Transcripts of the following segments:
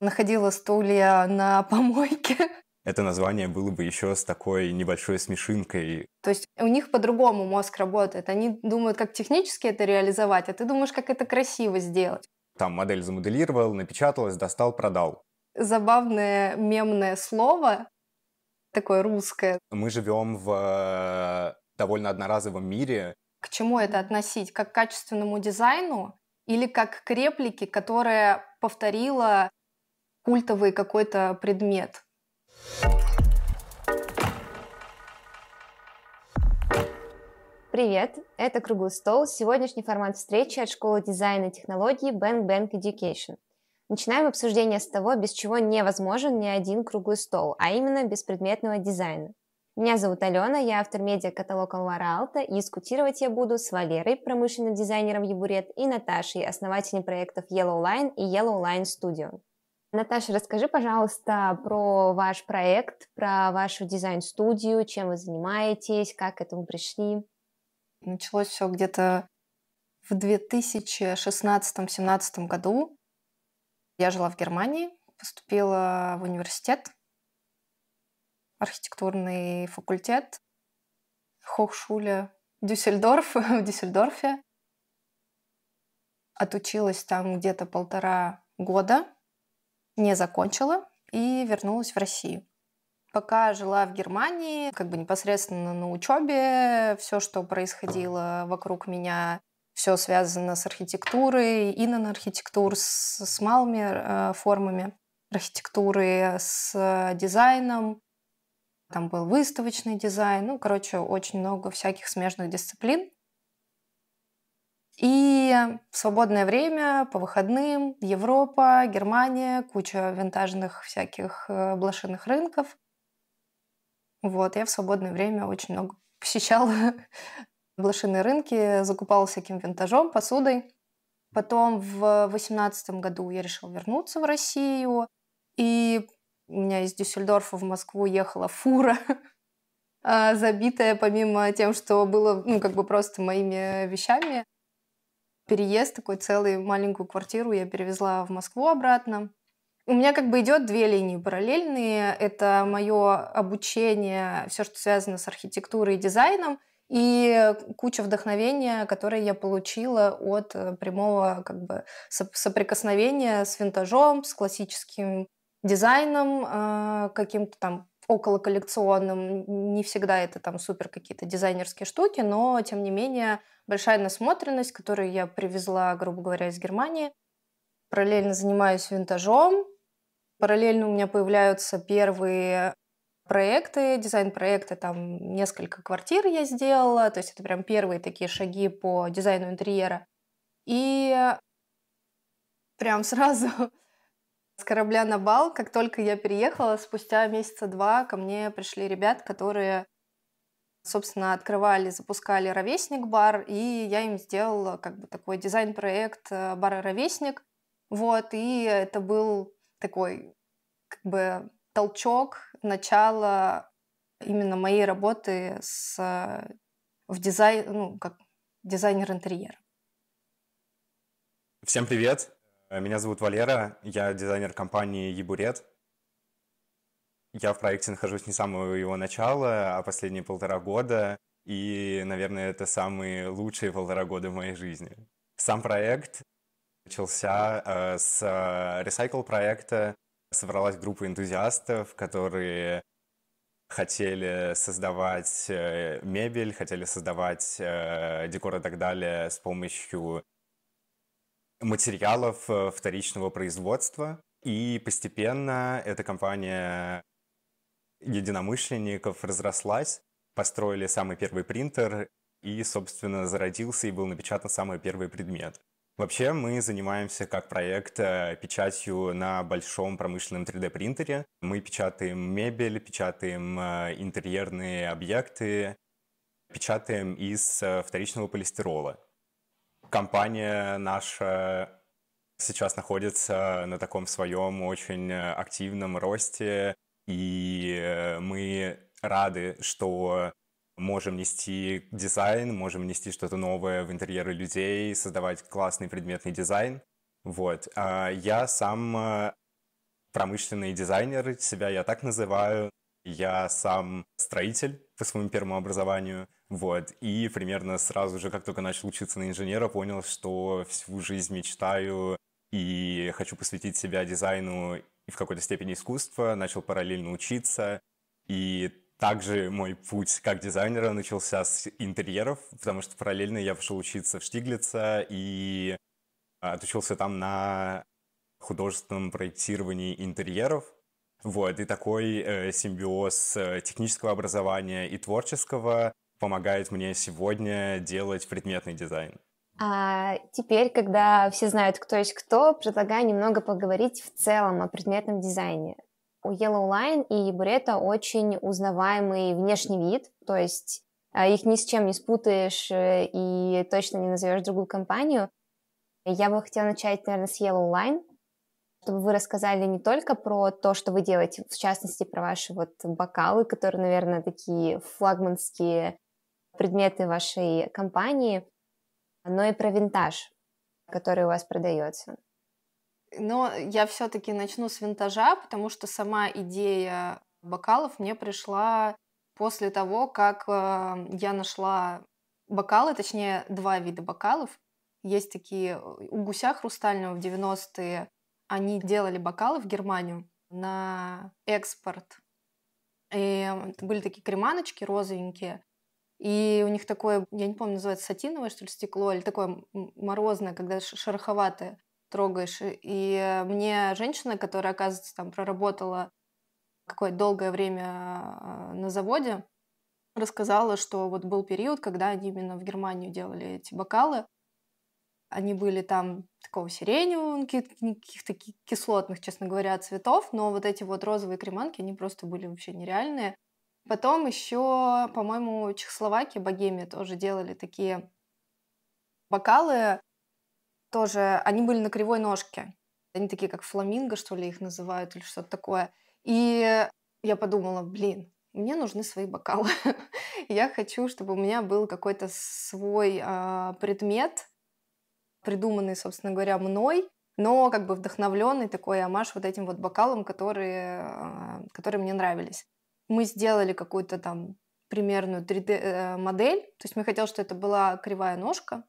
находила стулья на помойке. Это название было бы еще с такой небольшой смешинкой. То есть у них по-другому мозг работает. Они думают, как технически это реализовать, а ты думаешь, как это красиво сделать. Там модель замоделировал, напечаталась, достал, продал. Забавное мемное слово, такое русское. Мы живем в э, довольно одноразовом мире. К чему это относить? Как к качественному дизайну или как к реплике, которая повторила культовый какой-то предмет. Привет, это «Круглый стол», сегодняшний формат встречи от школы дизайна и технологий Bang Bang Education. Начинаем обсуждение с того, без чего невозможен ни один круглый стол, а именно без предметного дизайна. Меня зовут Алена, я автор медиа-каталога Лара Алта, и дискутировать я буду с Валерой, промышленным дизайнером Ебурет, и Наташей, основателем проектов Yellow Line и Yellow Line Studio. Наташа, расскажи, пожалуйста, про ваш проект, про вашу дизайн-студию, чем вы занимаетесь, как к этому пришли. Началось все где-то в 2016-2017 году. Я жила в Германии, поступила в университет, архитектурный факультет, Хохшуля Дюссельдорф, в Дюссельдорфе. Отучилась там где-то полтора года, не закончила и вернулась в Россию. Пока жила в Германии, как бы непосредственно на учебе, все, что происходило вокруг меня, все связано с архитектурой, и на архитектур, с, с малыми э, формами архитектуры, с э, дизайном. Там был выставочный дизайн, ну, короче, очень много всяких смежных дисциплин. И в свободное время, по выходным, Европа, Германия, куча винтажных всяких э, блошиных рынков. Вот, я в свободное время очень много посещала блошиные рынки, закупала всяким винтажом, посудой. Потом в восемнадцатом году я решила вернуться в Россию, и у меня из Дюссельдорфа в Москву ехала фура, а, забитая помимо тем, что было, ну, как бы просто моими вещами, переезд такой целый, маленькую квартиру я перевезла в Москву обратно. У меня как бы идет две линии параллельные. Это мое обучение, все, что связано с архитектурой и дизайном, и куча вдохновения, которое я получила от э, прямого как бы соприкосновения с винтажом, с классическим дизайном, э, каким-то там около коллекционным. Не всегда это там супер какие-то дизайнерские штуки, но тем не менее большая насмотренность, которую я привезла, грубо говоря, из Германии. Параллельно занимаюсь винтажом. Параллельно у меня появляются первые проекты, дизайн-проекты, там несколько квартир я сделала, то есть это прям первые такие шаги по дизайну интерьера. И прям сразу с корабля на бал, как только я переехала, спустя месяца два ко мне пришли ребят, которые, собственно, открывали, запускали «Ровесник» бар, и я им сделала как бы такой дизайн-проект э, бара «Ровесник». Вот, и это был такой как бы толчок, начало именно моей работы с, в дизайн, ну, как дизайнер интерьера. Всем привет! Э, меня зовут Валера, я дизайнер компании «Ебурет». Я в проекте нахожусь не с самого его начала, а последние полтора года, и, наверное, это самые лучшие полтора года в моей жизни. Сам проект начался э, с ресайкл э, проекта. Собралась группа энтузиастов, которые хотели создавать мебель, хотели создавать декор и так далее с помощью материалов э, вторичного производства. И постепенно эта компания единомышленников разрослась, построили самый первый принтер и, собственно, зародился и был напечатан самый первый предмет. Вообще мы занимаемся как проект э, печатью на большом промышленном 3D-принтере. Мы печатаем мебель, печатаем э, интерьерные объекты, печатаем из вторичного полистирола. Компания наша сейчас находится на таком своем очень активном росте, и э, мы рады, что можем нести дизайн, можем нести что-то новое в интерьеры людей, создавать классный предметный дизайн. Вот. А я сам э, промышленный дизайнер, себя я так называю. Я сам строитель по своему первому образованию – вот. И примерно сразу же, как только начал учиться на инженера, понял, что всю жизнь мечтаю и хочу посвятить себя дизайну и в какой-то степени искусства. Начал параллельно учиться. И также мой путь как дизайнера начался с интерьеров, потому что параллельно я пошел учиться в Штиглица и а, отучился там на художественном проектировании интерьеров. Вот, и такой э, симбиоз э, технического образования и творческого помогает мне сегодня делать предметный дизайн. А теперь, когда все знают, кто есть кто, предлагаю немного поговорить в целом о предметном дизайне. У Yellow Line и Ебурета очень узнаваемый внешний вид, то есть а, их ни с чем не спутаешь э, и точно не назовешь другую компанию. Я бы хотела начать, наверное, с Yellow Line, чтобы вы рассказали не только про то, что вы делаете, в частности, про ваши вот бокалы, которые, наверное, такие флагманские предметы вашей компании, но и про винтаж, который у вас продается. Но я все-таки начну с винтажа, потому что сама идея бокалов мне пришла после того, как э, я нашла бокалы, точнее, два вида бокалов. Есть такие э, у гуся хрустального в 90-е. Они делали бокалы в Германию на экспорт. И э, были такие креманочки розовенькие. И у них такое, я не помню, называется сатиновое, что ли, стекло, или такое морозное, когда шероховатое трогаешь. И э, мне женщина, которая, оказывается, там проработала какое-то долгое время э, на заводе, рассказала, что вот был период, когда они именно в Германию делали эти бокалы. Они были там такого сиреневого, ну, каких-то кислотных, честно говоря, цветов, но вот эти вот розовые креманки, они просто были вообще нереальные. Потом еще, по-моему, Чехословакия, Богемия тоже делали такие бокалы. Тоже они были на кривой ножке. Они такие, как фламинго, что ли, их называют, или что-то такое. И я подумала, блин, мне нужны свои бокалы. я хочу, чтобы у меня был какой-то свой а, предмет, придуманный, собственно говоря, мной, но как бы вдохновленный такой амаш вот этим вот бокалом, которые, а, которые мне нравились. Мы сделали какую-то там примерную 3D-модель. Э, То есть мы хотели, что это была кривая ножка,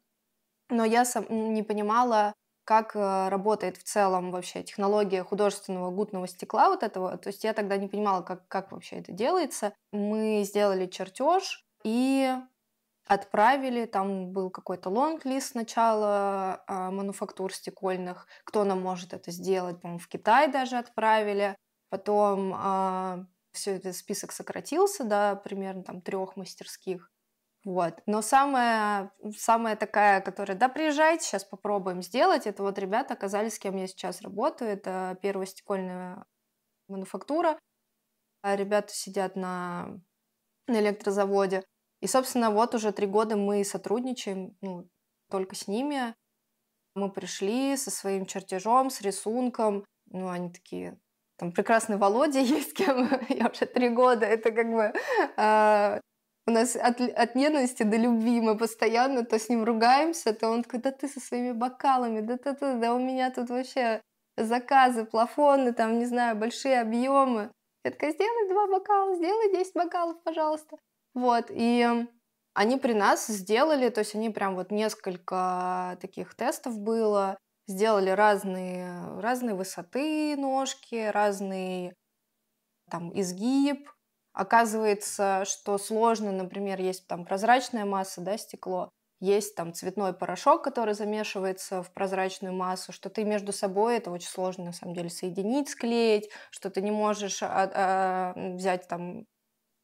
но я сам не понимала, как э, работает в целом вообще технология художественного гутного стекла вот этого. То есть я тогда не понимала, как, как вообще это делается. Мы сделали чертеж и отправили, там был какой-то лонг-лист сначала э, мануфактур стекольных, кто нам может это сделать, по-моему, в Китай даже отправили. Потом э, все этот список сократился до примерно там трех мастерских. Вот. Но самая, самая такая, которая, да, приезжайте, сейчас попробуем сделать, это вот ребята оказались, с кем я сейчас работаю. Это первая стекольная мануфактура. А ребята сидят на, на электрозаводе. И, собственно, вот уже три года мы сотрудничаем ну, только с ними. Мы пришли со своим чертежом, с рисунком. Ну, они такие, там прекрасный Володя есть, с кем я уже три года, это как бы э, у нас от, от ненависти до любви мы постоянно то с ним ругаемся, то он такой, да ты со своими бокалами, да ты, ты, да у меня тут вообще заказы, плафоны, там, не знаю, большие объемы. Я такая, сделай два бокала, сделай 10 бокалов, пожалуйста. Вот, и они при нас сделали, то есть они прям вот несколько таких тестов было, сделали разные, разные высоты ножки, разный там изгиб. Оказывается, что сложно, например, есть там прозрачная масса, да, стекло, есть там цветной порошок, который замешивается в прозрачную массу, что ты между собой, это очень сложно на самом деле соединить, склеить, что ты не можешь а, а, взять там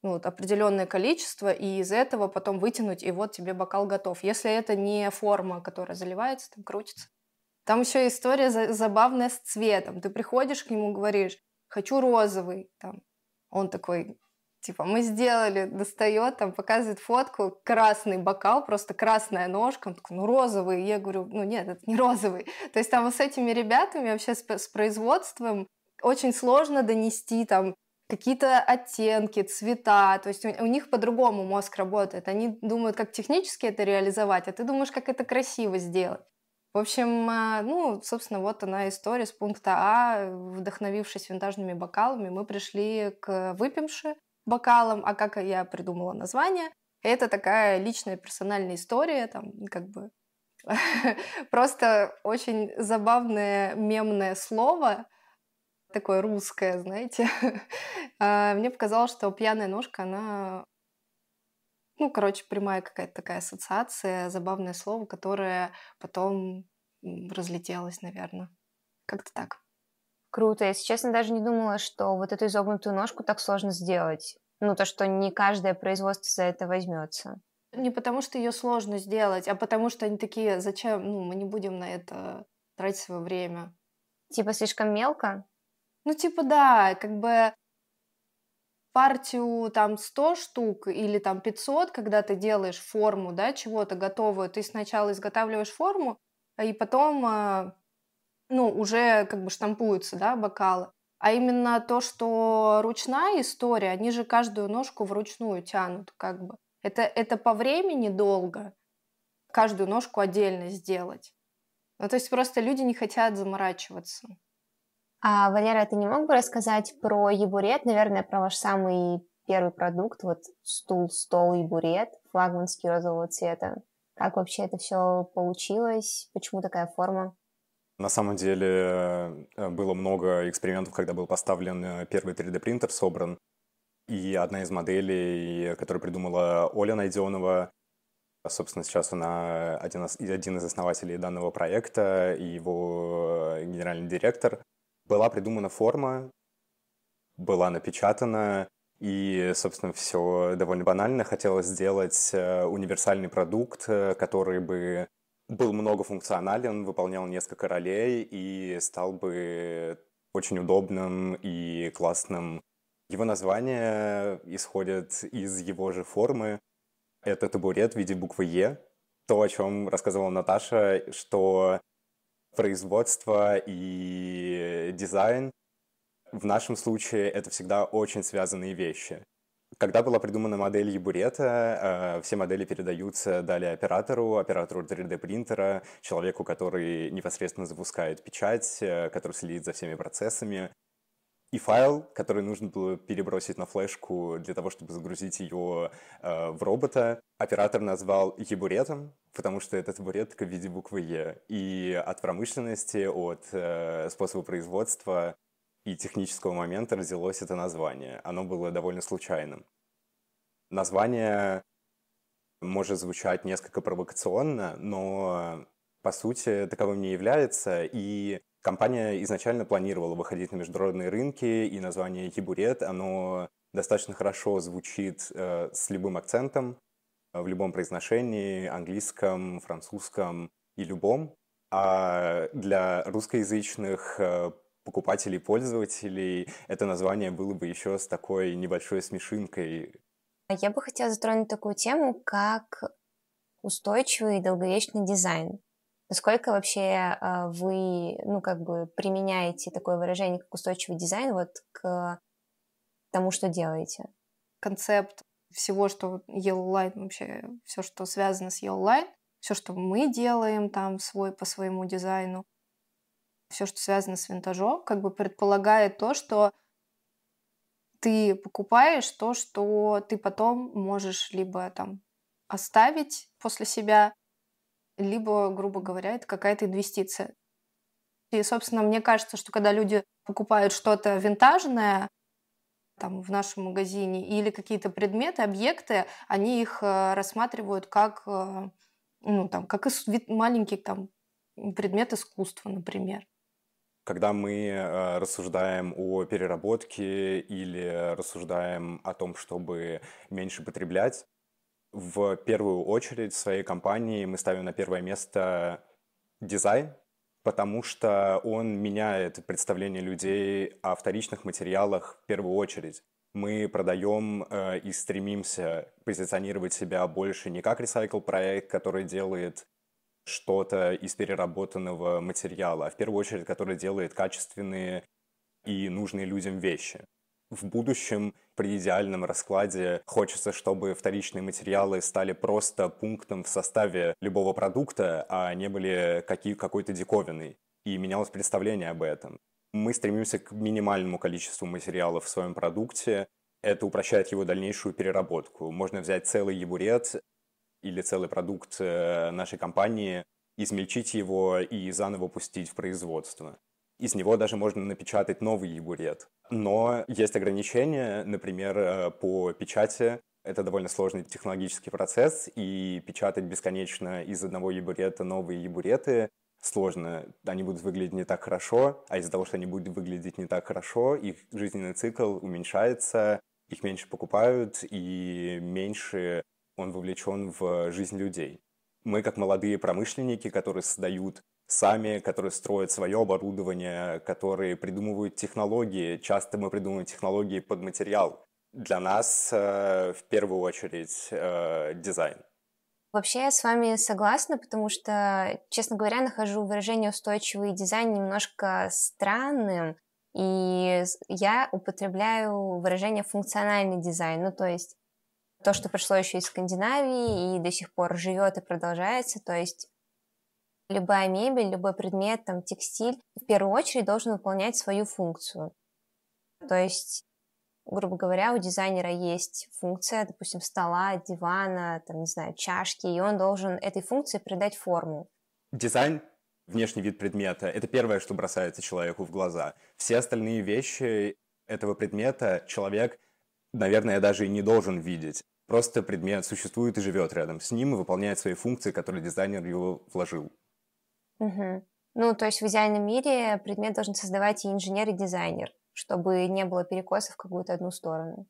ну, вот, определенное количество и из этого потом вытянуть, и вот тебе бокал готов. Если это не форма, которая заливается, там крутится. Там еще история забавная с цветом. Ты приходишь к нему, говоришь, хочу розовый. Там. Он такой, типа, мы сделали, достает, там, показывает фотку, красный бокал, просто красная ножка, он такой, ну, розовый. Я говорю, ну, нет, это не розовый. То есть там вот с этими ребятами, вообще с, с производством, очень сложно донести там какие-то оттенки, цвета, то есть у, у них по-другому мозг работает. Они думают, как технически это реализовать, а ты думаешь, как это красиво сделать. В общем, а, ну, собственно, вот она история с пункта А. Вдохновившись винтажными бокалами, мы пришли к выпивши бокалам, а как я придумала название. Это такая личная персональная история, там, как бы, просто очень забавное мемное слово, такое русское, знаете. А, мне показалось, что пьяная ножка, она ну, короче, прямая какая-то такая ассоциация, забавное слово, которое потом разлетелось, наверное. Как-то так. Круто. Если честно, даже не думала, что вот эту изогнутую ножку так сложно сделать. Ну, то, что не каждое производство за это возьмется. Не потому, что ее сложно сделать, а потому, что они такие, зачем, ну, мы не будем на это тратить свое время. Типа слишком мелко? Ну, типа, да, как бы партию там 100 штук или там 500, когда ты делаешь форму, да, чего-то готовую, ты сначала изготавливаешь форму, а, и потом, а, ну, уже как бы штампуются, да, бокалы. А именно то, что ручная история, они же каждую ножку вручную тянут, как бы. Это, это по времени долго, каждую ножку отдельно сделать. Ну, то есть просто люди не хотят заморачиваться. А, Валера, ты не мог бы рассказать про ебурет, наверное, про ваш самый первый продукт, вот стул, стол, и ебурет, флагманский розового цвета? Как вообще это все получилось? Почему такая форма? На самом деле э, было много экспериментов, когда был поставлен э, первый 3D-принтер, собран. И одна из моделей, которую придумала Оля Найденова, собственно, сейчас она один из, один из основателей данного проекта и его э, генеральный директор – была придумана форма, была напечатана, и, собственно, все довольно банально. Хотелось сделать э, универсальный продукт, э, который бы был многофункционален, выполнял несколько ролей и стал бы очень удобным и классным. Его название исходит из его же формы. Это табурет в виде буквы «Е». То, о чем рассказывала Наташа, что производство и дизайн. В нашем случае это всегда очень связанные вещи. Когда была придумана модель Ебурета, э, все модели передаются далее оператору, оператору 3D-принтера, человеку, который непосредственно запускает печать, э, который следит за всеми процессами и файл, который нужно было перебросить на флешку для того, чтобы загрузить ее э, в робота. Оператор назвал ебуретом, потому что это табуретка в виде буквы Е. И от промышленности, от э, способа производства и технического момента родилось это название. Оно было довольно случайным. Название может звучать несколько провокационно, но по сути таковым не является, и Компания изначально планировала выходить на международные рынки, и название «Ебурет», оно достаточно хорошо звучит э, с любым акцентом, э, в любом произношении, английском, французском и любом. А для русскоязычных э, покупателей, пользователей это название было бы еще с такой небольшой смешинкой. Я бы хотела затронуть такую тему, как устойчивый и долговечный дизайн. Насколько вообще а, вы, ну, как бы применяете такое выражение, как устойчивый дизайн, вот к тому, что делаете? Концепт всего, что Yellow Line, вообще все, что связано с Yellow Line, все, что мы делаем там свой по своему дизайну, все, что связано с винтажом, как бы предполагает то, что ты покупаешь то, что ты потом можешь либо там оставить после себя, либо, грубо говоря, это какая-то инвестиция. И, собственно, мне кажется, что когда люди покупают что-то винтажное, там, в нашем магазине, или какие-то предметы, объекты, они их э, рассматривают как, э, ну, там, как маленький там, предмет искусства, например. Когда мы э, рассуждаем о переработке или рассуждаем о том, чтобы меньше потреблять, в первую очередь в своей компании мы ставим на первое место дизайн, потому что он меняет представление людей о вторичных материалах в первую очередь. Мы продаем э, и стремимся позиционировать себя больше не как ресайкл-проект, который делает что-то из переработанного материала, а в первую очередь, который делает качественные и нужные людям вещи. В будущем при идеальном раскладе хочется, чтобы вторичные материалы стали просто пунктом в составе любого продукта, а не были какие, какой-то диковиной. И менялось представление об этом. Мы стремимся к минимальному количеству материалов в своем продукте. Это упрощает его дальнейшую переработку. Можно взять целый ебурет или целый продукт э, нашей компании, измельчить его и заново пустить в производство. Из него даже можно напечатать новый егурет. Но есть ограничения, например, э, по печати это довольно сложный технологический процесс, и печатать бесконечно из одного ебурета новые ебуреты сложно. Они будут выглядеть не так хорошо, а из-за того, что они будут выглядеть не так хорошо, их жизненный цикл уменьшается, их меньше покупают, и меньше он вовлечен в жизнь людей. Мы, как молодые промышленники, которые создают сами, которые строят свое оборудование, которые придумывают технологии. Часто мы придумываем технологии под материал. Для нас э, в первую очередь э, дизайн. Вообще я с вами согласна, потому что, честно говоря, нахожу выражение устойчивый дизайн немножко странным, и я употребляю выражение функциональный дизайн, ну то есть то, что пришло еще из Скандинавии и до сих пор живет и продолжается, то есть Любая мебель, любой предмет, там, текстиль в первую очередь должен выполнять свою функцию. То есть, грубо говоря, у дизайнера есть функция, допустим, стола, дивана, там, не знаю, чашки, и он должен этой функции придать форму. Дизайн внешний вид предмета – это первое, что бросается человеку в глаза. Все остальные вещи этого предмета человек, наверное, даже и не должен видеть. Просто предмет существует и живет рядом с ним и выполняет свои функции, которые дизайнер его вложил. Угу. Ну, то есть в идеальном мире предмет должен создавать и инженер, и дизайнер, чтобы не было перекосов в какую-то одну сторону.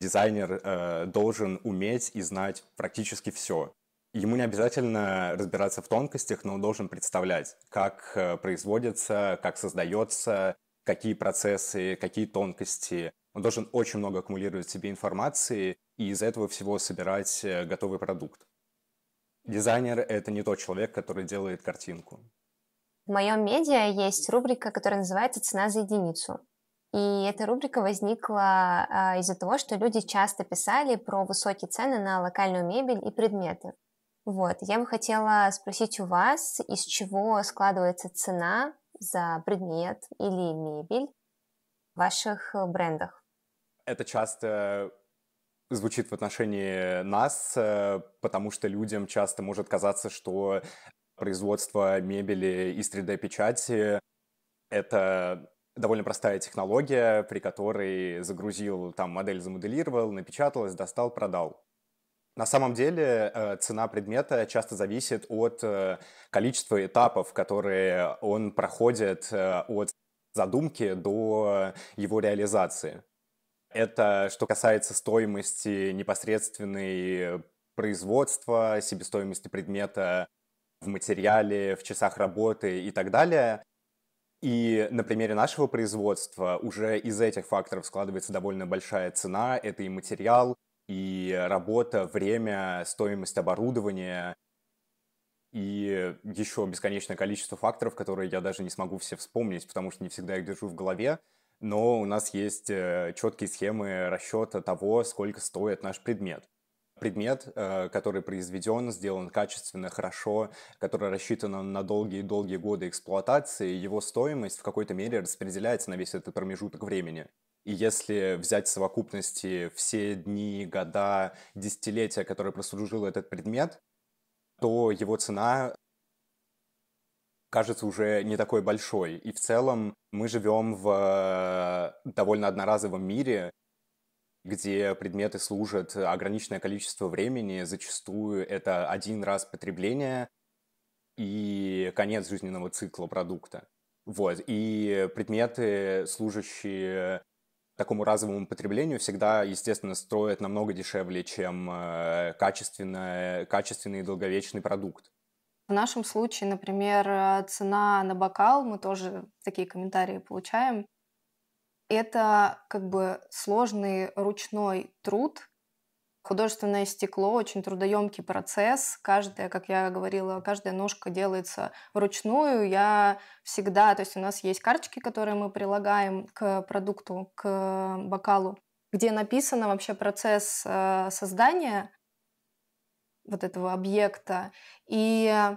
Дизайнер э, должен уметь и знать практически все. Ему не обязательно разбираться в тонкостях, но он должен представлять, как э, производится, как создается, какие процессы, какие тонкости. Он должен очень много аккумулировать в себе информации и из этого всего собирать э, готовый продукт дизайнер — это не тот человек, который делает картинку. В моем медиа есть рубрика, которая называется «Цена за единицу». И эта рубрика возникла а, из-за того, что люди часто писали про высокие цены на локальную мебель и предметы. Вот, я бы хотела спросить у вас, из чего складывается цена за предмет или мебель в ваших э, брендах? Это часто звучит в отношении нас, э, потому что людям часто может казаться, что производство мебели из 3D-печати — это довольно простая технология, при которой загрузил, там, модель замоделировал, напечаталась, достал, продал. На самом деле э, цена предмета часто зависит от э, количества этапов, которые он проходит от задумки до его реализации. Это что касается стоимости непосредственной производства, себестоимости предмета в материале, в часах работы и так далее. И на примере нашего производства уже из этих факторов складывается довольно большая цена. Это и материал, и работа, время, стоимость оборудования и еще бесконечное количество факторов, которые я даже не смогу все вспомнить, потому что не всегда их держу в голове но у нас есть э, четкие схемы расчета того, сколько стоит наш предмет. Предмет, э, который произведен, сделан качественно, хорошо, который рассчитан на долгие-долгие годы эксплуатации, его стоимость в какой-то мере распределяется на весь этот промежуток времени. И если взять в совокупности все дни, года, десятилетия, которые прослужил этот предмет, то его цена кажется уже не такой большой. И в целом мы живем в э, довольно одноразовом мире, где предметы служат ограниченное количество времени, зачастую это один раз потребление и конец жизненного цикла продукта. Вот. И предметы, служащие такому разовому потреблению, всегда, естественно, строят намного дешевле, чем э, качественный, качественный и долговечный продукт. В нашем случае, например, э, цена на бокал, мы тоже такие комментарии получаем. Это как бы сложный ручной труд. Художественное стекло — очень трудоемкий процесс. Каждая, как я говорила, каждая ножка делается вручную. Я всегда... То есть у нас есть карточки, которые мы прилагаем к продукту, к бокалу, где написано вообще процесс э, создания, вот этого объекта, и,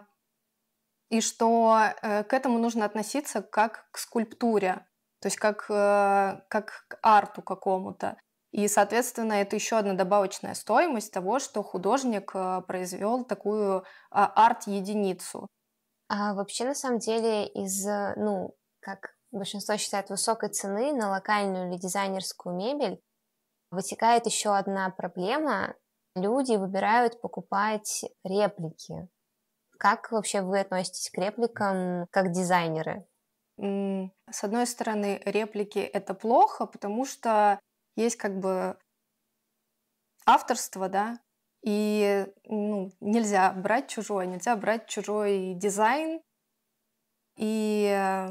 и что э, к этому нужно относиться как к скульптуре, то есть как, э, как к арту какому-то. И, соответственно, это еще одна добавочная стоимость того, что художник э, произвел такую а, арт-единицу. А вообще, на самом деле, из, ну, как большинство считает, высокой цены на локальную или дизайнерскую мебель вытекает еще одна проблема, Люди выбирают покупать реплики. Как вообще вы относитесь к репликам как дизайнеры? С одной стороны, реплики это плохо, потому что есть как бы авторство, да, и ну, нельзя брать чужое, нельзя брать чужой дизайн и э,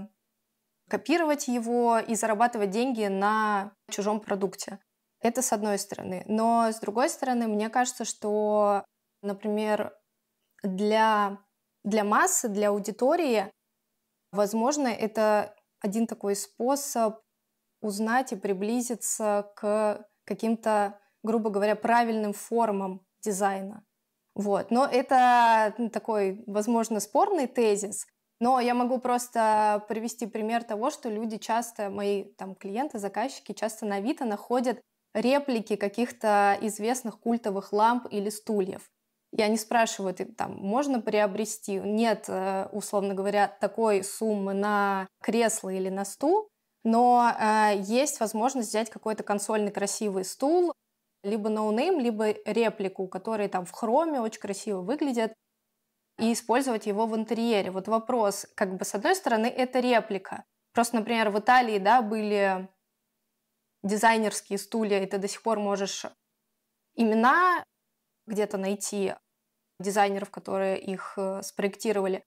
копировать его и зарабатывать деньги на чужом продукте. Это с одной стороны. Но с другой стороны, мне кажется, что, например, для, для массы, для аудитории, возможно, это один такой способ узнать и приблизиться к каким-то, грубо говоря, правильным формам дизайна. Вот. Но это ну, такой, возможно, спорный тезис. Но я могу просто привести пример того, что люди часто, мои там клиенты, заказчики часто на Авито находят реплики каких-то известных культовых ламп или стульев. Я не спрашиваю, ты там можно приобрести? Нет, э, условно говоря, такой суммы на кресло или на стул, но э, есть возможность взять какой-то консольный красивый стул, либо ноунейм, либо реплику, которые там в хроме очень красиво выглядят и использовать его в интерьере. Вот вопрос, как бы с одной стороны, это реплика. Просто, например, в Италии, да, были дизайнерские стулья, и ты до сих пор можешь имена где-то найти дизайнеров, которые их э, спроектировали.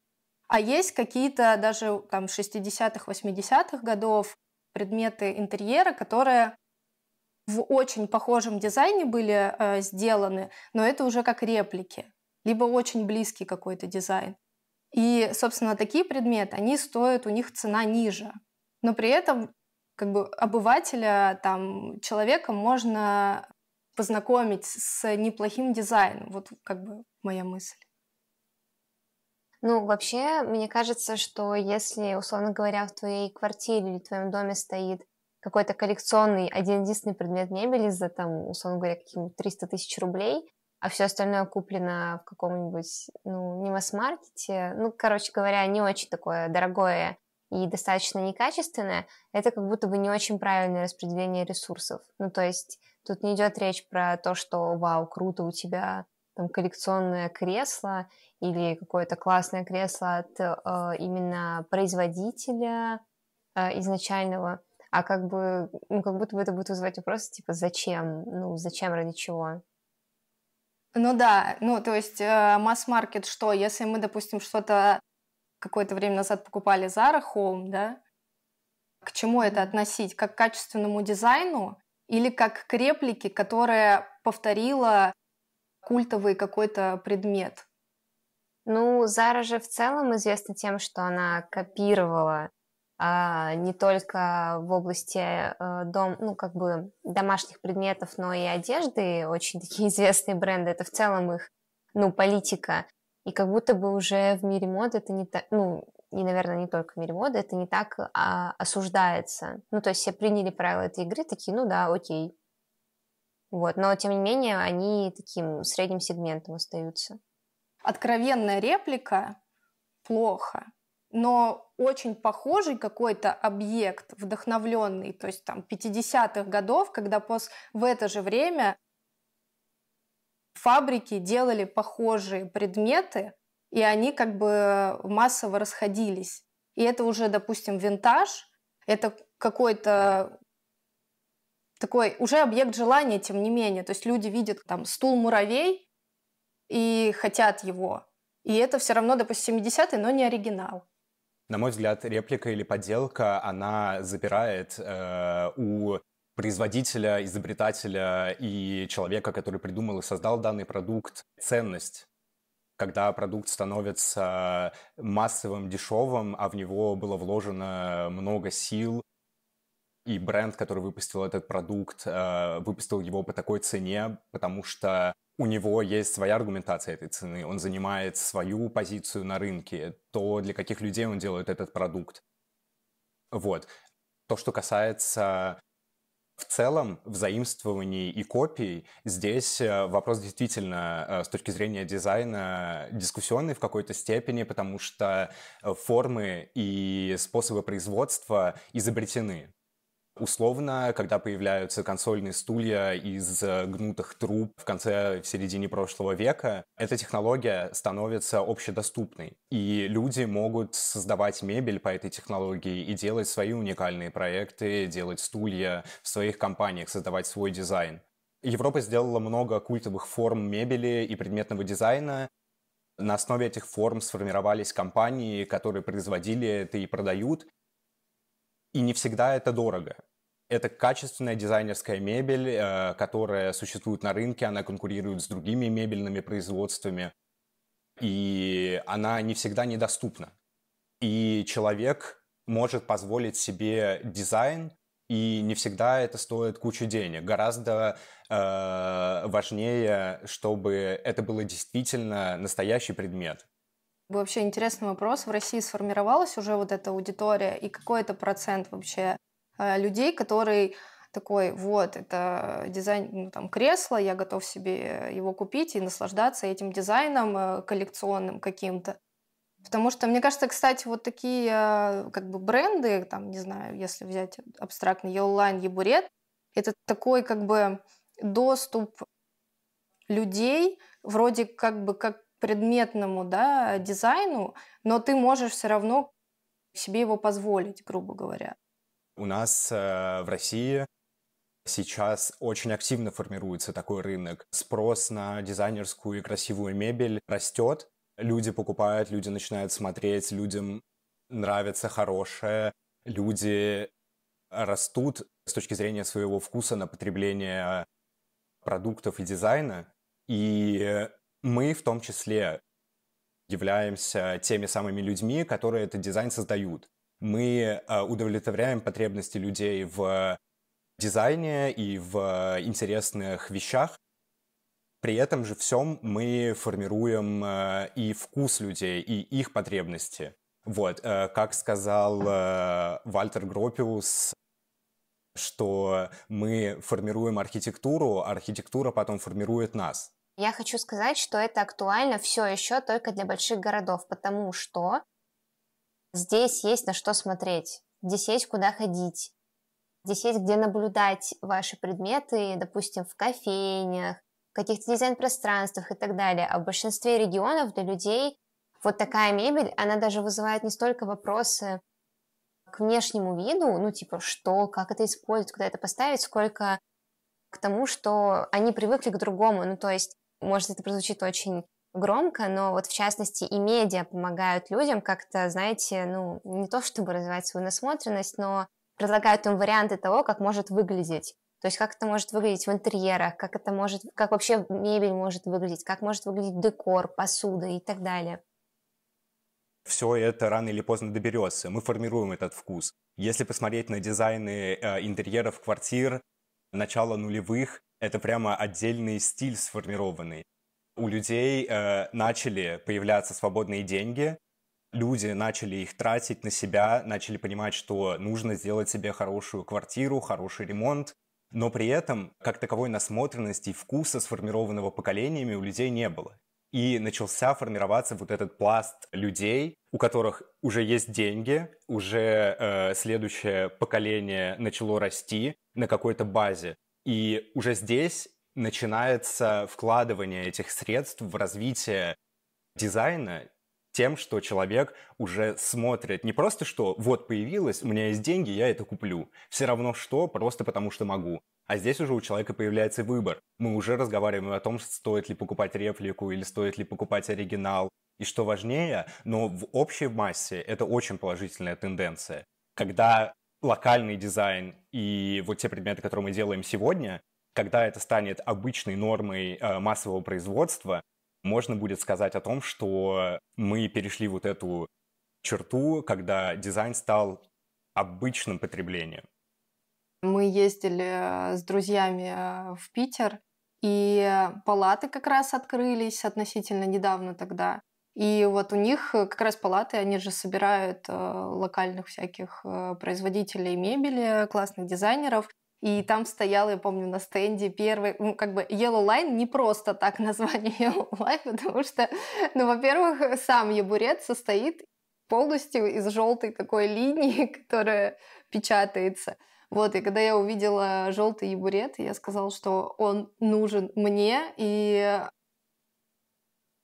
А есть какие-то даже там 60-х, 80-х годов предметы интерьера, которые в очень похожем дизайне были э, сделаны, но это уже как реплики, либо очень близкий какой-то дизайн. И, собственно, такие предметы, они стоят, у них цена ниже. Но при этом как бы обывателя, там, человека можно познакомить с неплохим дизайном. Вот как бы моя мысль. Ну, вообще, мне кажется, что если, условно говоря, в твоей квартире или в твоем доме стоит какой-то коллекционный один-единственный предмет мебели за, там, условно говоря, какие-нибудь 300 тысяч рублей, а все остальное куплено в каком-нибудь, ну, не масс-маркете, ну, короче говоря, не очень такое дорогое и достаточно некачественное, это как будто бы не очень правильное распределение ресурсов. Ну, то есть тут не идет речь про то, что, вау, круто, у тебя там коллекционное кресло или какое-то классное кресло от э, именно производителя э, изначального, а как бы, ну, как будто бы это будет вызывать вопрос типа, зачем, ну, зачем, ради чего. Ну да, ну то есть э, масс-маркет что? Если мы, допустим, что-то какое-то время назад покупали Zara Home, да, к чему это относить? Как к качественному дизайну или как к реплике, которая повторила культовый какой-то предмет? Ну, Зара же в целом известна тем, что она копировала а, не только в области а, дом, ну, как бы домашних предметов, но и одежды. Очень такие известные бренды. Это в целом их, ну, политика. И как будто бы уже в мире моды это не так, ну, и, наверное, не только в мире моды, это не так а, осуждается. Ну, то есть все приняли правила этой игры, такие, ну да, окей. Вот, но, тем не менее, они таким средним сегментом остаются. Откровенная реплика плохо, но очень похожий какой-то объект, вдохновленный, то есть там 50-х годов, когда пос... в это же время фабрики делали похожие предметы, и они как бы массово расходились. И это уже, допустим, винтаж, это какой-то такой уже объект желания, тем не менее. То есть люди видят там стул муравей и хотят его. И это все равно, допустим, 70-е, но не оригинал. На мой взгляд, реплика или подделка, она забирает э, у производителя, изобретателя и человека, который придумал и создал данный продукт, ценность когда продукт становится массовым, дешевым, а в него было вложено много сил, и бренд, который выпустил этот продукт, э, выпустил его по такой цене, потому что у него есть своя аргументация этой цены, он занимает свою позицию на рынке, то, для каких людей он делает этот продукт. Вот. То, что касается в целом, в заимствовании и копии здесь э, вопрос действительно э, с точки зрения дизайна дискуссионный в какой-то степени, потому что э, формы и способы производства изобретены. Условно, когда появляются консольные стулья из э, гнутых труб в конце, в середине прошлого века, эта технология становится общедоступной. И люди могут создавать мебель по этой технологии и делать свои уникальные проекты, делать стулья в своих компаниях, создавать свой дизайн. Европа сделала много культовых форм мебели и предметного дизайна, на основе этих форм сформировались компании, которые производили это и продают. И не всегда это дорого. Это качественная дизайнерская мебель, э, которая существует на рынке, она конкурирует с другими мебельными производствами, и она не всегда недоступна. И человек может позволить себе дизайн, и не всегда это стоит кучу денег. Гораздо э, важнее, чтобы это было действительно настоящий предмет, Вообще интересный вопрос. В России сформировалась уже вот эта аудитория и какой это процент вообще э, людей, которые такой, вот, это дизайн ну, там, кресло я готов себе его купить и наслаждаться этим дизайном э, коллекционным каким-то. Потому что, мне кажется, кстати, вот такие э, как бы бренды, там, не знаю, если взять абстрактный Yolline, Ебурет, это такой как бы доступ людей, вроде как бы как предметному да, дизайну, но ты можешь все равно себе его позволить, грубо говоря. У нас э, в России Сейчас очень активно формируется такой рынок. Спрос на дизайнерскую и красивую мебель растет. Люди покупают, люди начинают смотреть, людям нравится хорошее. Люди растут с точки зрения своего вкуса на потребление продуктов и дизайна. И мы в том числе являемся теми самыми людьми, которые этот дизайн создают. Мы э, удовлетворяем потребности людей в дизайне и в интересных вещах. При этом же всем мы формируем э, и вкус людей, и их потребности. Вот, э, как сказал Вальтер Гропиус, что мы формируем архитектуру, а архитектура потом формирует нас. Я хочу сказать, что это актуально все еще только для больших городов, потому что здесь есть на что смотреть, здесь есть куда ходить, здесь есть где наблюдать ваши предметы, допустим, в кофейнях, в каких-то дизайн-пространствах и так далее. А в большинстве регионов для людей вот такая мебель, она даже вызывает не столько вопросы к внешнему виду, ну типа что, как это использовать, куда это поставить, сколько к тому, что они привыкли к другому. Ну, то есть может, это прозвучит очень громко, но вот в частности и медиа помогают людям как-то, знаете, ну, не то чтобы развивать свою насмотренность, но предлагают им варианты того, как может выглядеть. То есть как это может выглядеть в интерьерах, как это может, как вообще мебель может выглядеть, как может выглядеть декор, посуда и так далее. Все это рано или поздно доберется. Мы формируем этот вкус. Если посмотреть на дизайны э, интерьеров квартир начала нулевых, это прямо отдельный стиль сформированный. У людей э, начали появляться свободные деньги, люди начали их тратить на себя, начали понимать, что нужно сделать себе хорошую квартиру, хороший ремонт, но при этом как таковой насмотренности и вкуса, сформированного поколениями, у людей не было. И начался формироваться вот этот пласт людей, у которых уже есть деньги, уже э, следующее поколение начало расти на какой-то базе. И уже здесь начинается вкладывание этих средств в развитие дизайна тем, что человек уже смотрит не просто, что вот появилось, у меня есть деньги, я это куплю. Все равно что, просто потому что могу. А здесь уже у человека появляется выбор. Мы уже разговариваем о том, стоит ли покупать реплику или стоит ли покупать оригинал. И что важнее, но в общей массе это очень положительная тенденция. Когда локальный дизайн и вот те предметы, которые мы делаем сегодня, когда это станет обычной нормой э, массового производства, можно будет сказать о том, что мы перешли вот эту черту, когда дизайн стал обычным потреблением. Мы ездили э, с друзьями э, в Питер, и палаты как раз открылись относительно недавно тогда. И вот у них э, как раз палаты, они же собирают э, локальных всяких э, производителей мебели, классных дизайнеров. И там стоял, я помню, на стенде первый, ну, как бы Yellow Line не просто так название Yellow Line, потому что, ну, во-первых, сам ебурет состоит полностью из желтой такой линии, которая печатается. Вот, и когда я увидела желтый ебурет, я сказала, что он нужен мне. И,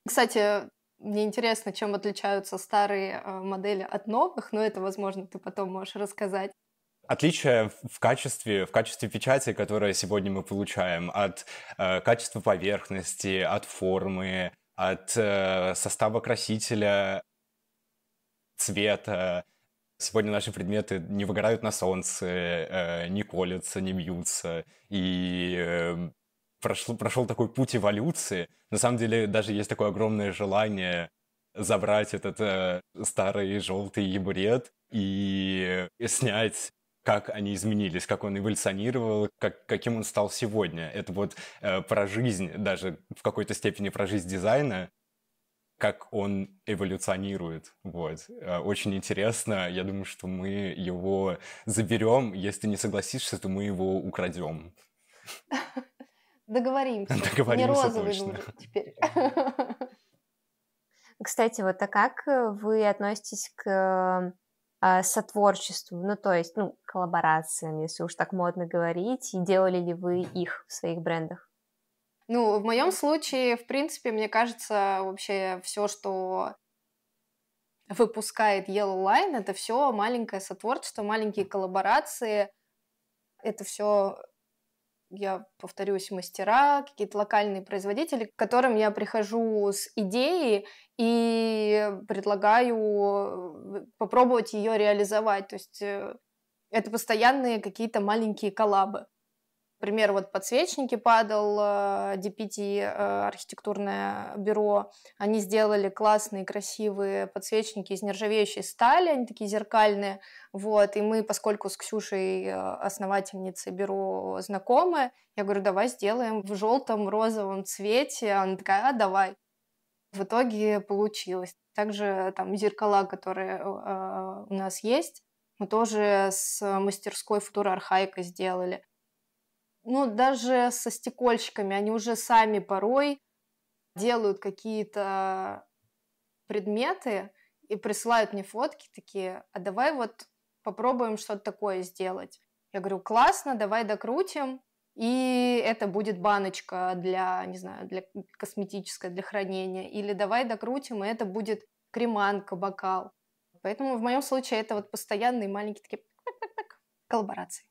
кстати, мне интересно, чем отличаются старые э, модели от новых, но это, возможно, ты потом можешь рассказать отличие в качестве, в качестве печати, которое сегодня мы получаем, от э, качества поверхности, от формы, от э, состава красителя, цвета. Сегодня наши предметы не выгорают на солнце, э, не колятся, не бьются. И эм, прошел, прошел такой путь эволюции. На самом деле даже есть такое огромное желание забрать этот э, старый желтый ебурет и э, снять как они изменились, как он эволюционировал, как, каким он стал сегодня. Это вот э, про жизнь, даже в какой-то степени про жизнь дизайна, как он эволюционирует. Вот. Э, очень интересно. Я думаю, что мы его заберем. Если не согласишься, то мы его украдем. Договоримся. Договоримся Не розовый точно. нужен теперь. Кстати, вот а как вы относитесь к а, сотворчеству, ну то есть, ну, коллаборациям, если уж так модно говорить, и делали ли вы их в своих брендах? Ну, в моем случае, в принципе, мне кажется, вообще все, что выпускает Yellow Line, это все маленькое сотворчество, маленькие коллаборации, это все я повторюсь, мастера, какие-то локальные производители, к которым я прихожу с идеей и предлагаю э, попробовать ее реализовать. То есть э, это постоянные какие-то маленькие коллабы. Например, вот подсвечники падал э, DPT, э, архитектурное бюро. Они сделали классные, красивые подсвечники из нержавеющей стали, они такие зеркальные. Вот. И мы, поскольку с Ксюшей, э, основательницей бюро, знакомы, я говорю, давай сделаем в желтом розовом цвете. Она такая, а, давай. В итоге получилось. Также там зеркала, которые у нас есть, мы тоже с мастерской Футура Архаика сделали ну, даже со стекольщиками, они уже сами порой делают какие-то предметы и присылают мне фотки такие, а давай вот попробуем что-то такое сделать. Я говорю, классно, давай докрутим, и это будет баночка для, не знаю, для косметическая, для хранения, или давай докрутим, и это будет креманка, бокал. Поэтому в моем случае это вот постоянные маленькие такие коллаборации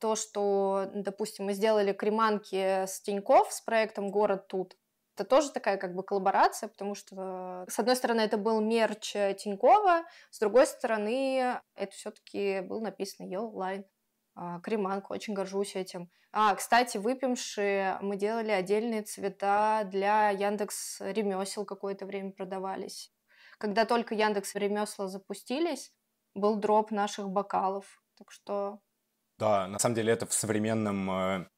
то, что, допустим, мы сделали креманки с Тиньков, с проектом «Город тут», это тоже такая как бы коллаборация, потому что, с одной стороны, это был мерч э, Тинькова, с другой стороны, это все-таки был написан Йолайн. Креманка, очень горжусь этим. А, кстати, выпивши мы делали отдельные цвета для Яндекс ремесел какое-то время продавались. Когда только Яндекс ремесла запустились, был дроп наших бокалов. Так что да, на самом деле это в современном э,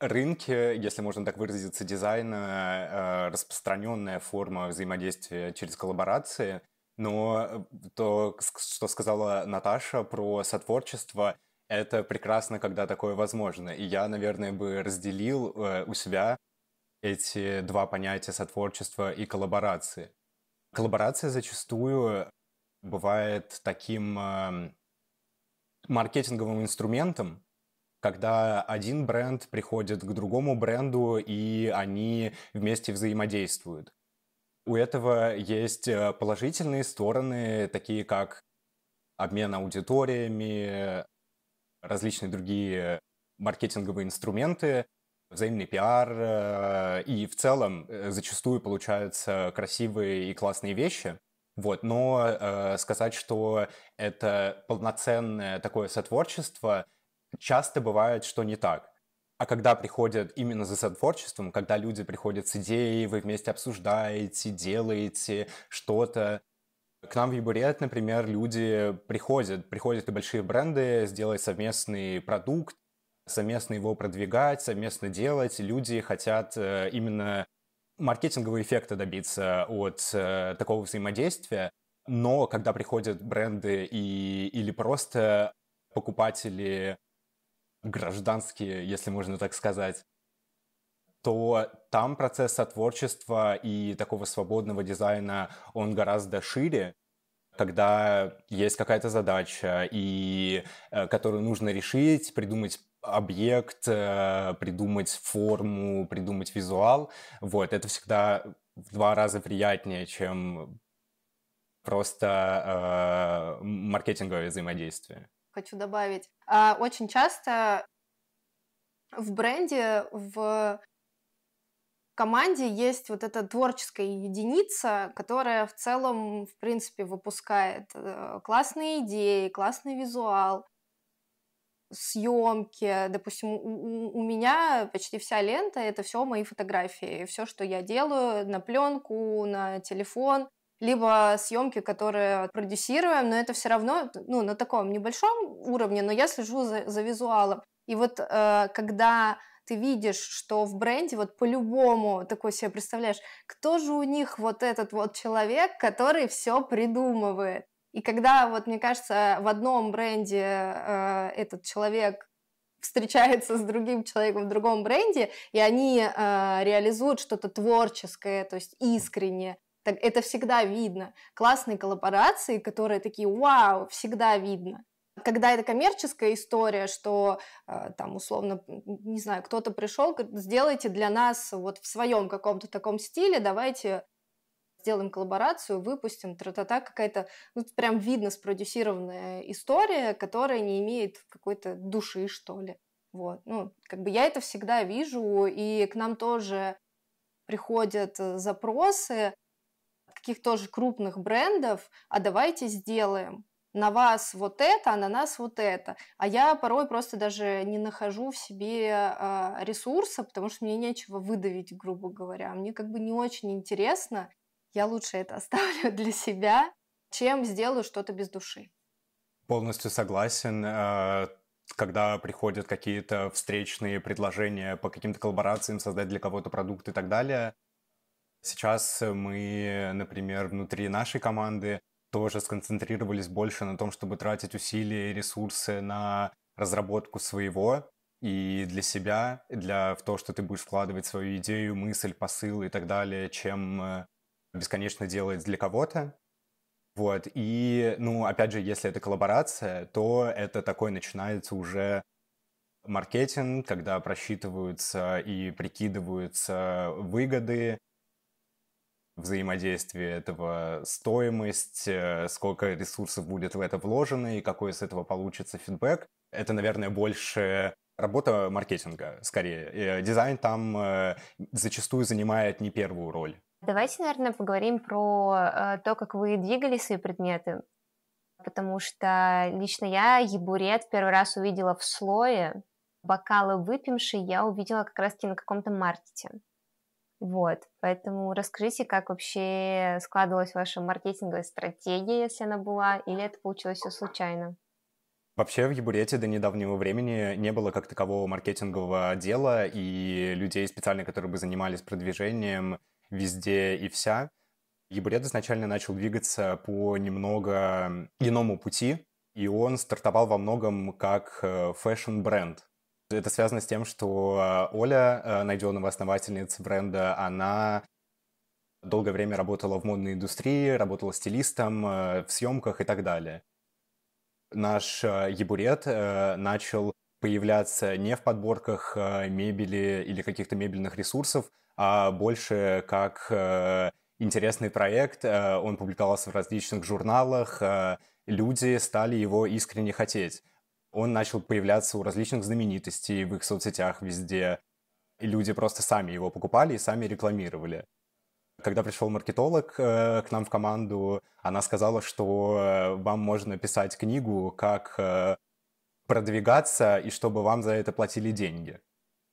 рынке, если можно так выразиться, дизайна э, распространенная форма взаимодействия через коллаборации. Но э, то, что сказала Наташа про сотворчество, это прекрасно, когда такое возможно. И я, наверное, бы разделил у себя эти два понятия сотворчества и коллаборации. Коллаборация зачастую бывает таким эм, маркетинговым инструментом, когда один бренд приходит к другому бренду, и они вместе взаимодействуют. У этого есть э, положительные стороны, такие как обмен аудиториями, различные другие маркетинговые инструменты, взаимный пиар, э, и в целом э, зачастую получаются красивые и классные вещи – вот, но э, сказать, что это полноценное такое сотворчество, часто бывает, что не так. А когда приходят именно за сотворчеством, когда люди приходят с идеей, вы вместе обсуждаете, делаете что-то, к нам в Ебурет, например, люди приходят, приходят и большие бренды сделать совместный продукт, совместно его продвигать, совместно делать. Люди хотят э, именно маркетингового эффекта добиться от э, такого взаимодействия. Но когда приходят бренды и, или просто покупатели гражданские, если можно так сказать, то там процесс творчества и такого свободного дизайна, он гораздо шире, когда есть какая-то задача, и, э, которую нужно решить, придумать объект, э, придумать форму, придумать визуал. Вот, это всегда в два раза приятнее, чем просто э, маркетинговое взаимодействие. Хочу добавить. А, очень часто в бренде, в команде есть вот эта творческая единица, которая в целом, в принципе, выпускает э, классные идеи, классный визуал, съемки, допустим, у, у меня почти вся лента это все мои фотографии, все, что я делаю на пленку, на телефон, либо съемки, которые продюсируем, но это все равно ну, на таком небольшом уровне, но я слежу за, за визуалом. И вот э, когда ты видишь, что в бренде вот по-любому такой себе представляешь, кто же у них вот этот вот человек, который все придумывает. И когда, вот мне кажется, в одном бренде э, этот человек встречается с другим человеком в другом бренде, и они э, реализуют что-то творческое, то есть искренне, так это всегда видно. Классные коллаборации, которые такие «Вау!» всегда видно. Когда это коммерческая история, что э, там условно, не знаю, кто-то пришел, сделайте для нас вот в своем каком-то таком стиле, давайте сделаем коллаборацию, выпустим, тра-та-та, какая-то, ну, прям видно спродюсированная история, которая не имеет какой-то души, что ли. Вот, ну, как бы я это всегда вижу, и к нам тоже приходят э, запросы каких то тоже крупных брендов, а давайте сделаем, на вас вот это, а на нас вот это. А я порой просто даже не нахожу в себе а, ресурса, потому что мне нечего выдавить, грубо говоря. Мне как бы не очень интересно я лучше это оставлю для себя, чем сделаю что-то без души. Полностью согласен. А, когда приходят какие-то встречные предложения по каким-то коллаборациям, создать для кого-то продукт и так далее, сейчас мы, например, внутри нашей команды тоже сконцентрировались больше на том, чтобы тратить усилия и ресурсы на разработку своего и для себя, для в то, что ты будешь вкладывать свою идею, мысль, посыл и так далее, чем э, бесконечно делает для кого-то. Вот, и, ну, опять же, если это коллаборация, то это такой начинается уже маркетинг, когда просчитываются и прикидываются выгоды взаимодействия этого, стоимость, э, сколько ресурсов будет в это вложено и какой из этого получится фидбэк. Это, наверное, больше работа маркетинга, скорее. Э, дизайн там э, зачастую занимает не первую роль. Давайте, наверное, поговорим про э, то, как вы двигали свои предметы, потому что лично я ебурет первый раз увидела в слое, бокалы выпивши я увидела как раз-таки на каком-то маркете. Вот, поэтому расскажите, как вообще складывалась ваша маркетинговая стратегия, если она была, или это получилось все случайно? Вообще в Ебурете до недавнего времени не было как такового маркетингового отдела и людей специально, которые бы занимались продвижением везде и вся. Ебред изначально начал двигаться по немного иному пути, и он стартовал во многом как фэшн-бренд. Это связано с тем, что э, Оля, э, найденного основательница бренда, она долгое время работала в модной индустрии, работала стилистом, э, в съемках и так далее. Наш ебурет начал появляться не в подборках мебели или каких-то мебельных ресурсов, а больше как э, интересный проект. Э, он публиковался в различных журналах, э, люди стали его искренне хотеть. Он начал появляться у различных знаменитостей в их соцсетях везде. И люди просто сами его покупали и сами рекламировали. Когда пришел маркетолог к нам в команду, она сказала, что вам можно писать книгу, как продвигаться, и чтобы вам за это платили деньги.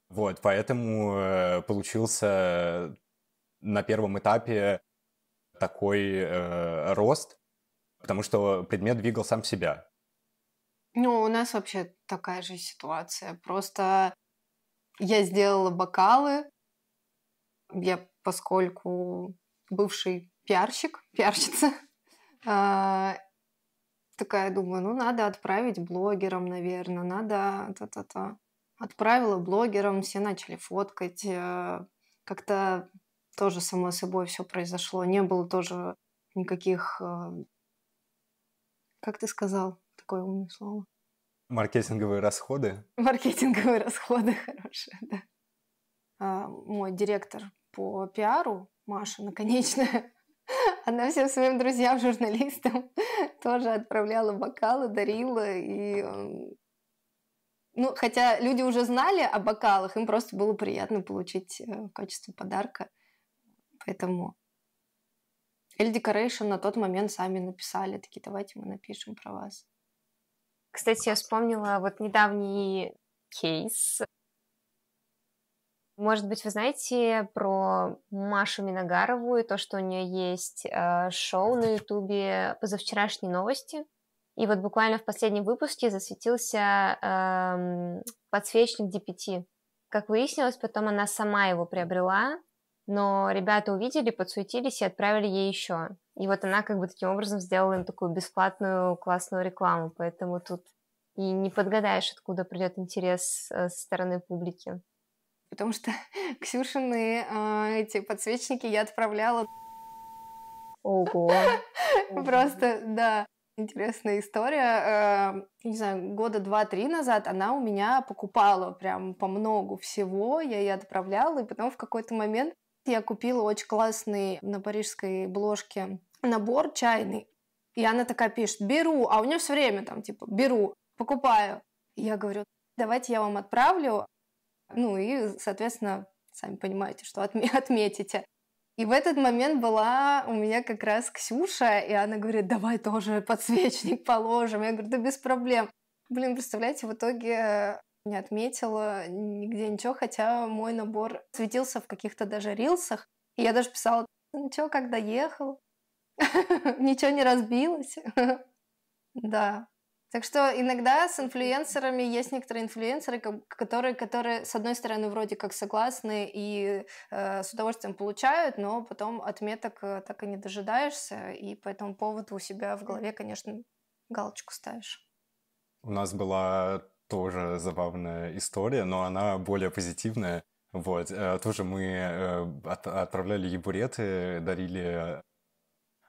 Вот, поэтому э, получился на первом этапе такой э, рост, потому что предмет двигал сам себя. Ну, у нас вообще такая же ситуация. Просто я сделала бокалы. Я, поскольку бывший пиарщик, пиарщица, а, такая думаю, ну, надо отправить блогерам, наверное, надо та-та-та. Отправила блогерам, все начали фоткать. Э, как-то тоже само собой все произошло. Не было тоже никаких... Э, как ты сказал? Такое умное слово. Маркетинговые расходы? Маркетинговые расходы, хорошие, да. А, мой директор по пиару, Маша наконец-то, она всем своим друзьям, журналистам, тоже отправляла бокалы, дарила, и э, ну, хотя люди уже знали о бокалах, им просто было приятно получить в э, качестве подарка. Поэтому Эль Декорейшн на тот момент сами написали, такие, давайте мы напишем про вас. Кстати, я вспомнила вот недавний кейс. Может быть, вы знаете про Машу Миногарову и то, что у нее есть э, шоу на Ютубе «Позавчерашние новости». И вот буквально в последнем выпуске засветился эм, подсвечник DPT. Как выяснилось, потом она сама его приобрела, но ребята увидели, подсуетились и отправили ей еще. И вот она как бы таким образом сделала им такую бесплатную классную рекламу, поэтому тут и не подгадаешь, откуда придет интерес э, со стороны публики. Потому что Ксюшины э, эти подсвечники я отправляла. Ого! Просто, да. Интересная история. Э, не знаю, года два-три назад она у меня покупала прям по много всего. Я ей отправляла, и потом в какой-то момент я купила очень классный на парижской бложке набор чайный. И она такая пишет, беру, а у нее все время там, типа, беру, покупаю. я говорю, давайте я вам отправлю. Ну и, соответственно, сами понимаете, что отме отметите. И в этот момент была у меня как раз Ксюша, и она говорит, давай тоже подсвечник положим. Я говорю, да без проблем. Блин, представляете, в итоге не отметила нигде ничего, хотя мой набор светился в каких-то даже рилсах. И я даже писала, ничего, «Ну как доехал, ничего не разбилось. Да, так что иногда с инфлюенсерами есть некоторые инфлюенсеры, которые, которые с одной стороны вроде как согласны и э, с удовольствием получают, но потом отметок э, так и не дожидаешься, и по этому поводу у себя в голове, конечно, галочку ставишь. У нас была тоже забавная история, но она более позитивная. Вот, э, тоже мы э, от, отправляли ебуреты, дарили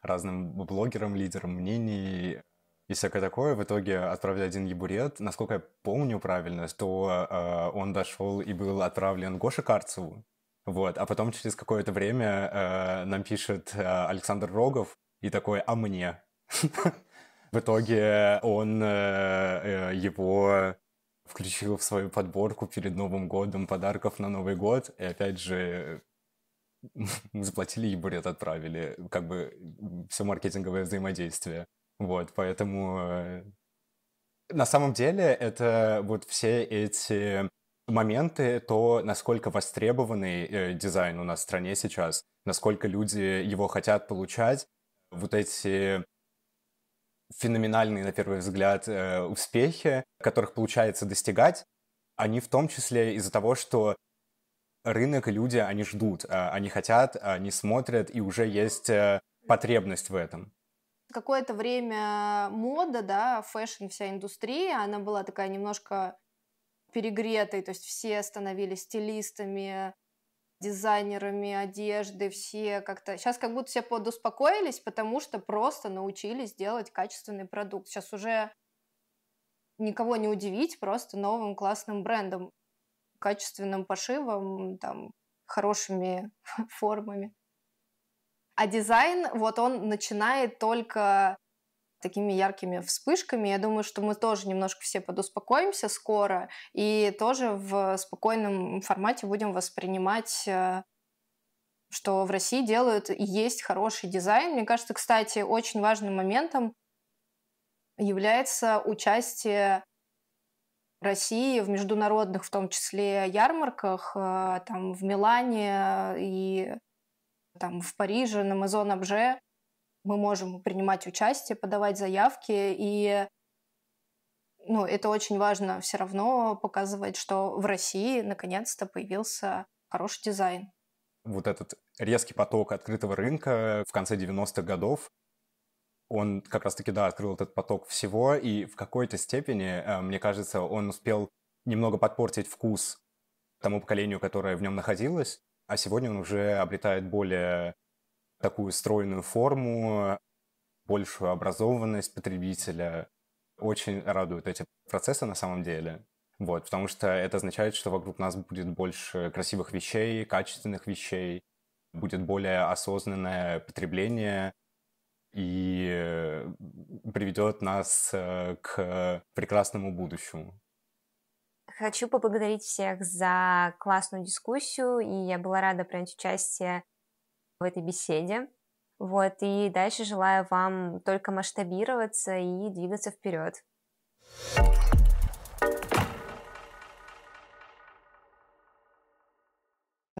разным блогерам, лидерам мнений, и всякое такое. В итоге отправили один ебурет. Насколько я помню правильно, что э, он дошел и был отправлен Гоше Карцеву. Вот. А потом через какое-то время э, нам пишет э, Александр Рогов и такой «А мне?» В итоге он э, э, его включил в свою подборку перед Новым годом подарков на Новый год. И опять же, мы заплатили ебурет, отправили. Как бы все маркетинговое взаимодействие. Вот, поэтому э, на самом деле это вот все эти моменты, то, насколько востребованный э, дизайн у нас в стране сейчас, насколько люди его хотят получать, вот эти феноменальные, на первый взгляд, э, успехи, которых получается достигать, они в том числе из-за того, что рынок и люди, они ждут, э, они хотят, а они смотрят, и уже есть э, потребность в этом какое-то время мода, да, фэшн, вся индустрия, она была такая немножко перегретой, то есть все становились стилистами, дизайнерами одежды, все как-то... Сейчас как будто все подуспокоились, потому что просто научились делать качественный продукт. Сейчас уже никого не удивить просто новым классным брендом, качественным пошивом, там, хорошими формами. А дизайн, вот он начинает только такими яркими вспышками. Я думаю, что мы тоже немножко все подуспокоимся скоро и тоже в спокойном формате будем воспринимать э, что в России делают и есть хороший дизайн. Мне кажется, кстати, очень важным моментом является участие России в международных, в том числе, ярмарках, э, там, в Милане э, и там в Париже, на Amazon Обже. Мы можем принимать участие, подавать заявки, и ну, это очень важно все равно показывать, что в России наконец-то появился хороший дизайн. Вот этот резкий поток открытого рынка в конце 90-х годов, он как раз-таки, да, открыл этот поток всего, и в какой-то степени, э, мне кажется, он успел немного подпортить вкус тому поколению, которое в нем находилось, а сегодня он уже обретает более такую стройную форму, большую образованность потребителя. Очень радуют эти процессы на самом деле. Вот, потому что это означает, что вокруг нас будет больше красивых вещей, качественных вещей, будет более осознанное потребление и э, приведет нас э, к прекрасному будущему. Хочу поблагодарить всех за классную дискуссию, и я была рада принять участие в этой беседе. Вот, и дальше желаю вам только масштабироваться и двигаться вперед. thank you